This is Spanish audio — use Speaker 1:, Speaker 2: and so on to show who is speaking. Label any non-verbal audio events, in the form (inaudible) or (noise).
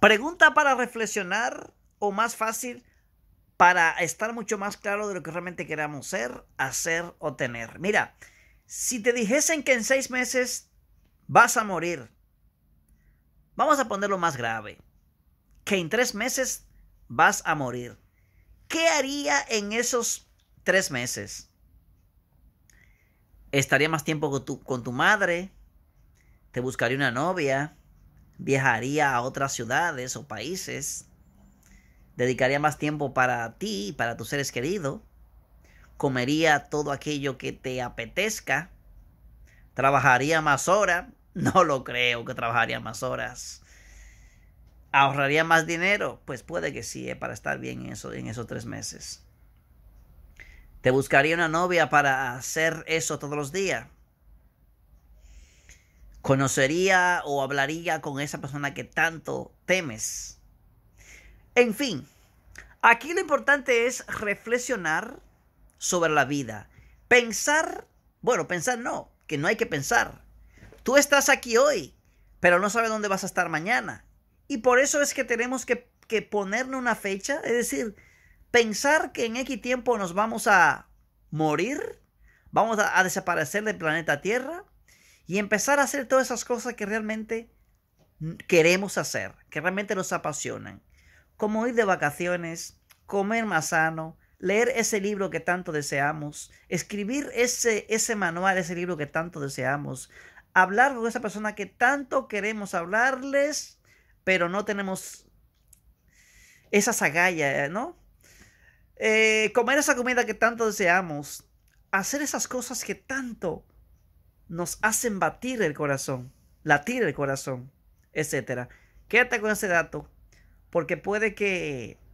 Speaker 1: Pregunta para reflexionar o más fácil para estar mucho más claro de lo que realmente queramos ser, hacer o tener. Mira, si te dijesen que en seis meses vas a morir, vamos a ponerlo más grave, que en tres meses vas a morir. ¿Qué haría en esos tres meses? Estaría más tiempo con tu, con tu madre, te buscaría una novia, viajaría a otras ciudades o países, dedicaría más tiempo para ti y para tus seres queridos, comería todo aquello que te apetezca, trabajaría más horas, (laughs) no lo creo que trabajaría más horas. ¿Ahorraría más dinero? Pues puede que sí, eh, para estar bien eso, en esos tres meses. ¿Te buscaría una novia para hacer eso todos los días? conocería o hablaría con esa persona que tanto temes. En fin, aquí lo importante es reflexionar sobre la vida. Pensar, bueno, pensar no, que no hay que pensar. Tú estás aquí hoy, pero no sabes dónde vas a estar mañana. Y por eso es que tenemos que, ponerle una fecha, es decir, pensar que en X tiempo nos vamos a morir, vamos a desaparecer del planeta Tierra, y empezar a hacer todas esas cosas que realmente queremos hacer, que realmente nos apasionan, como ir de vacaciones, comer más sano, leer ese libro que tanto deseamos, escribir ese, ese manual, ese libro que tanto deseamos, hablar con esa persona que tanto queremos hablarles, pero no tenemos esa sagalla, ¿no? Eh, comer esa comida que tanto deseamos, hacer esas cosas que tanto nos hacen batir el corazón, latir el corazón, etc. Quédate con ese dato, porque puede que